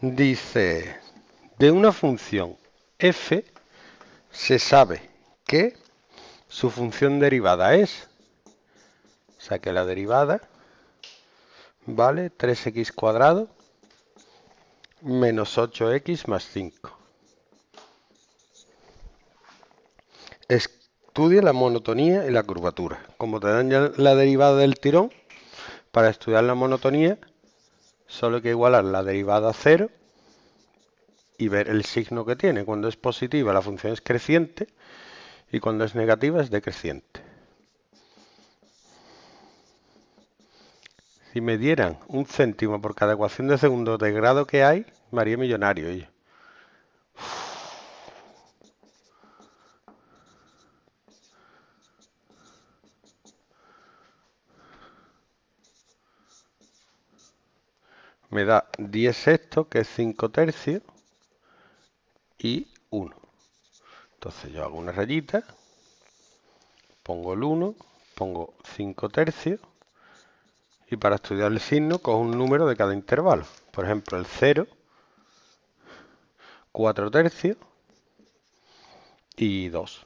dice, de una función f se sabe que su función derivada es, saque la derivada vale 3x cuadrado menos 8x más 5. Estudia la monotonía y la curvatura. Como te dan ya la derivada del tirón, para estudiar la monotonía Solo hay que igualar la derivada a cero y ver el signo que tiene. Cuando es positiva la función es creciente y cuando es negativa es decreciente. Si me dieran un céntimo por cada ecuación de segundo de grado que hay, me haría millonario yo. me da 10 sextos, que es 5 tercios, y 1. Entonces yo hago una rayita, pongo el 1, pongo 5 tercios, y para estudiar el signo cojo un número de cada intervalo. Por ejemplo, el 0, 4 tercios y 2.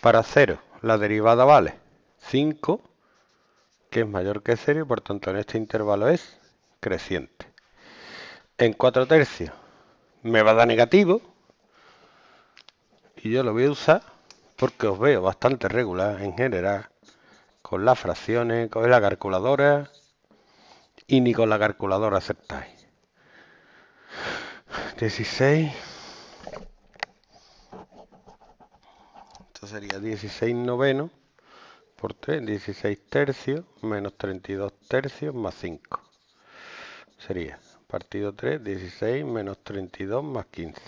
Para 0, la derivada vale 5 que es mayor que 0 por tanto en este intervalo es creciente. En 4 tercios me va a dar negativo y yo lo voy a usar porque os veo bastante regular en general con las fracciones, con la calculadora y ni con la calculadora aceptáis. 16. Esto sería 16 noveno por 3, 16 tercios menos 32 tercios más 5. Sería partido 3, 16 menos 32 más 15.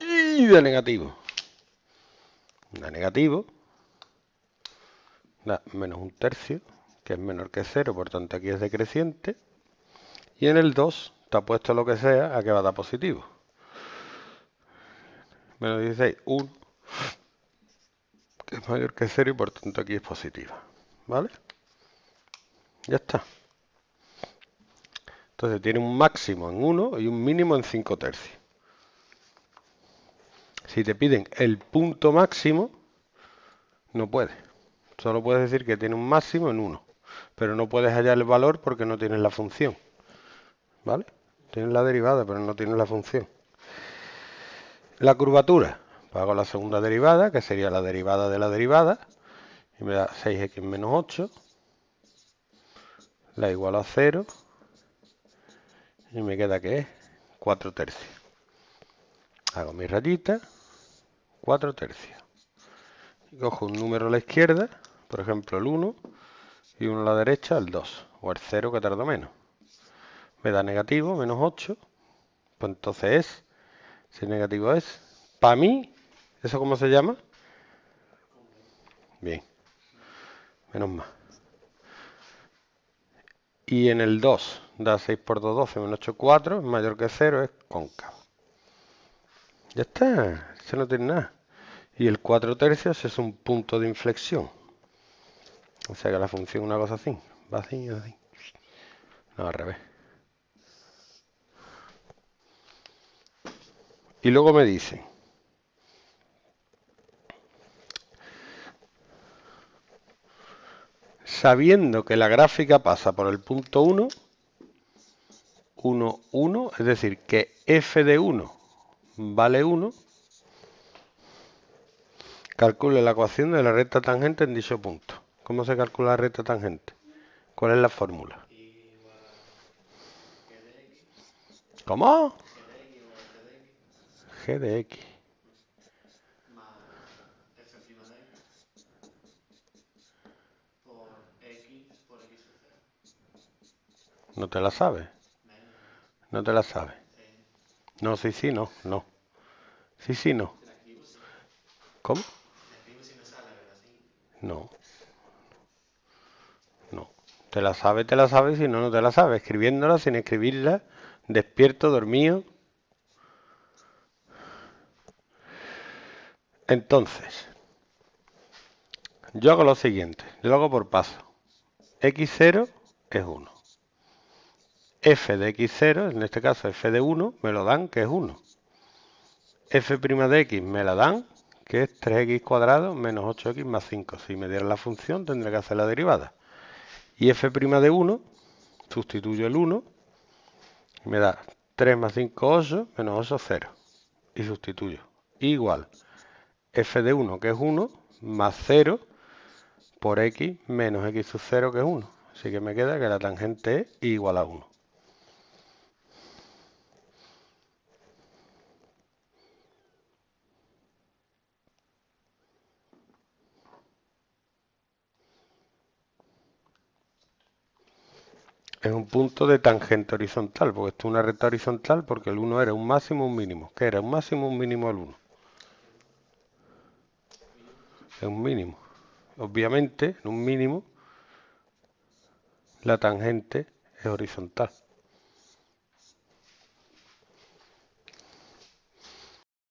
Y da negativo. Da negativo. Da menos un tercio, que es menor que 0, por tanto aquí es decreciente. Y en el 2 está puesto lo que sea a que va a dar positivo. Menos 16, 1 es mayor que 0 y por tanto aquí es positiva. ¿Vale? Ya está. Entonces tiene un máximo en 1 y un mínimo en 5 tercios. Si te piden el punto máximo, no puedes. Solo puedes decir que tiene un máximo en 1. Pero no puedes hallar el valor porque no tienes la función. ¿Vale? Tienes la derivada, pero no tienes la función. La curvatura. Hago la segunda derivada, que sería la derivada de la derivada, y me da 6x menos 8, la igual a 0, y me queda que es 4 tercios. Hago mi rayita, 4 tercios. Y cojo un número a la izquierda, por ejemplo el 1, y uno a la derecha el 2, o el 0 que tardo menos. Me da negativo, menos 8, pues entonces es, si negativo es, para mí ¿Eso cómo se llama? Bien. Menos más. Y en el 2, da 6 por 2, 12, menos 8, 4, es mayor que 0, es cóncavo. Ya está, Eso no tiene nada. Y el 4 tercios es un punto de inflexión. O sea que la función es una cosa así. Va así, así. No, al revés. Y luego me dicen sabiendo que la gráfica pasa por el punto 1, 1, 1, es decir, que f de 1 vale 1, calcule la ecuación de la recta tangente en dicho punto. ¿Cómo se calcula la recta tangente? ¿Cuál es la fórmula? ¿Cómo? G de X. ¿No te la sabes? ¿No te la sabes? No, sí, sí, no, no. Sí, sí, no. ¿Cómo? No. No. Te la sabes, te la sabes, si no, no te la sabes. Escribiéndola, sin escribirla, despierto, dormido. Entonces, yo hago lo siguiente, lo hago por paso. X0 es 1 f de x0, en este caso f de 1, me lo dan, que es 1. f' de x me la dan, que es 3x cuadrado menos 8x más 5. Si me diera la función, tendré que hacer la derivada. Y f' de 1, sustituyo el 1, y me da 3 más 5, 8, menos 8, 0. Y sustituyo. Igual, f de 1, que es 1, más 0, por x menos x sub 0, que es 1. Así que me queda que la tangente es igual a 1. es un punto de tangente horizontal, porque esto es una recta horizontal porque el 1 era un máximo, un mínimo. ¿Qué era? Un máximo, un mínimo al 1. Es un mínimo. Obviamente, en un mínimo, la tangente es horizontal.